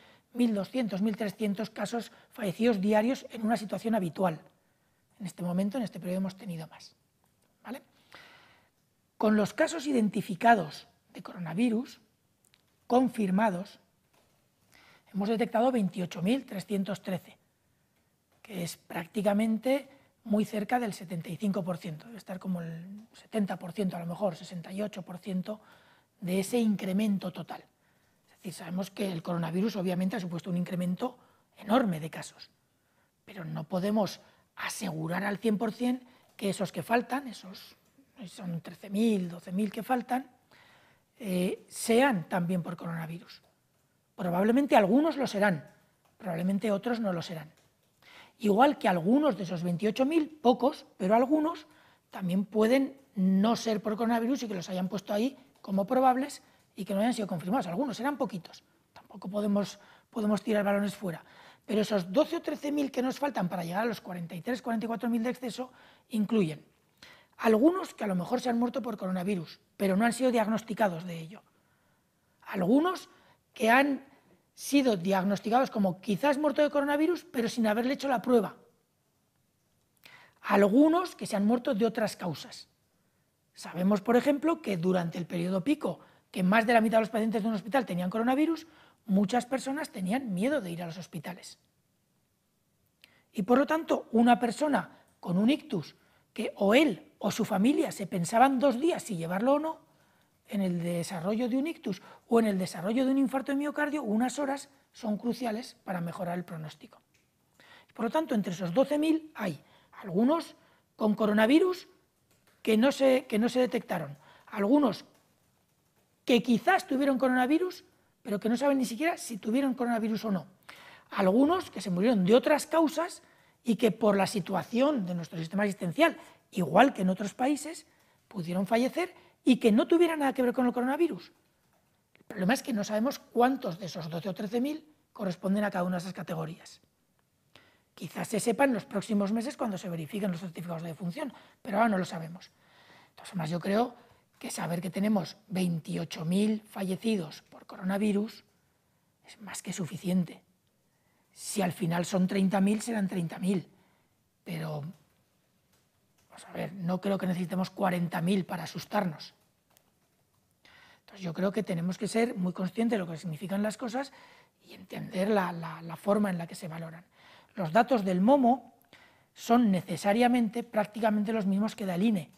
1.300 casos fallecidos diarios en una situación habitual. En este momento, en este periodo, hemos tenido más. Con los casos identificados de coronavirus, confirmados, hemos detectado 28.313 es prácticamente muy cerca del 75%, debe estar como el 70% a lo mejor, 68% de ese incremento total. Es decir, sabemos que el coronavirus obviamente ha supuesto un incremento enorme de casos, pero no podemos asegurar al 100% que esos que faltan, esos son 13.000, 12.000 que faltan, eh, sean también por coronavirus. Probablemente algunos lo serán, probablemente otros no lo serán. Igual que algunos de esos 28.000, pocos, pero algunos, también pueden no ser por coronavirus y que los hayan puesto ahí como probables y que no hayan sido confirmados. Algunos eran poquitos, tampoco podemos, podemos tirar balones fuera. Pero esos 12 o 13.000 que nos faltan para llegar a los 43, 44.000 de exceso incluyen algunos que a lo mejor se han muerto por coronavirus, pero no han sido diagnosticados de ello. Algunos que han sido diagnosticados como quizás muerto de coronavirus, pero sin haberle hecho la prueba. Algunos que se han muerto de otras causas. Sabemos, por ejemplo, que durante el periodo pico, que más de la mitad de los pacientes de un hospital tenían coronavirus, muchas personas tenían miedo de ir a los hospitales. Y por lo tanto, una persona con un ictus, que o él o su familia se pensaban dos días si llevarlo o no, en el desarrollo de un ictus o en el desarrollo de un infarto de miocardio, unas horas son cruciales para mejorar el pronóstico. Por lo tanto, entre esos 12.000 hay algunos con coronavirus que no, se, que no se detectaron, algunos que quizás tuvieron coronavirus, pero que no saben ni siquiera si tuvieron coronavirus o no, algunos que se murieron de otras causas y que por la situación de nuestro sistema asistencial, igual que en otros países, pudieron fallecer y que no tuviera nada que ver con el coronavirus. El problema es que no sabemos cuántos de esos 12 o 13.000 corresponden a cada una de esas categorías. Quizás se sepan los próximos meses cuando se verifiquen los certificados de defunción, pero ahora no lo sabemos. Entonces, más yo creo que saber que tenemos 28.000 fallecidos por coronavirus es más que suficiente. Si al final son 30.000, serán 30.000. Pero, vamos a ver, no creo que necesitemos 40.000 para asustarnos. Entonces yo creo que tenemos que ser muy conscientes de lo que significan las cosas y entender la, forma en la que se valoran. Los datos del MOMO son necesariamente prácticamente los mismos que da el INE,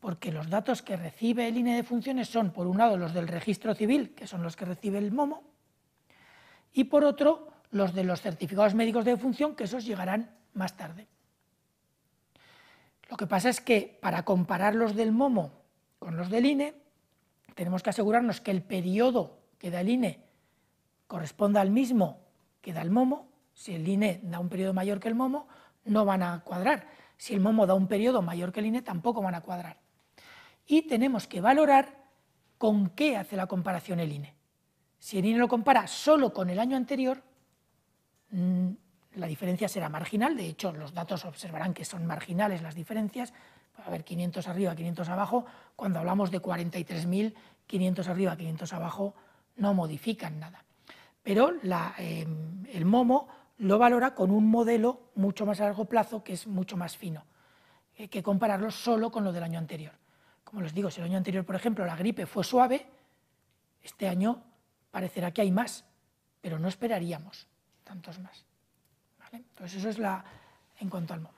porque los datos que recibe el INE de funciones son, por un lado, los del registro civil, que son los que recibe el MOMO, y por otro, los de los certificados médicos de función, que esos llegarán más tarde. Lo que pasa es que para comparar los del MOMO con los del INE, tenemos que asegurarnos que el periodo que da el INE corresponda al mismo que da el MOMO. Si el INE da un periodo mayor que el MOMO, no van a cuadrar. Si el MOMO da un periodo mayor que el INE, tampoco van a cuadrar. Y tenemos que valorar con qué hace la comparación el INE. Si el INE lo compara solo con el año anterior, mm, la diferencia será marginal, de hecho los datos observarán que son marginales las diferencias, a ver, 500 arriba, 500 abajo, cuando hablamos de 43.000, 500 arriba, 500 abajo, no modifican nada. Pero em, el Momo lo valora con un modelo mucho más a largo plazo, que es mucho más fino, eh, que compararlo solo con lo del año anterior. Como les digo, si el año anterior, por ejemplo, la gripe fue suave, este año parecerá que hay más, pero no esperaríamos tantos más. Entonces eso es la, en cuanto al Momo.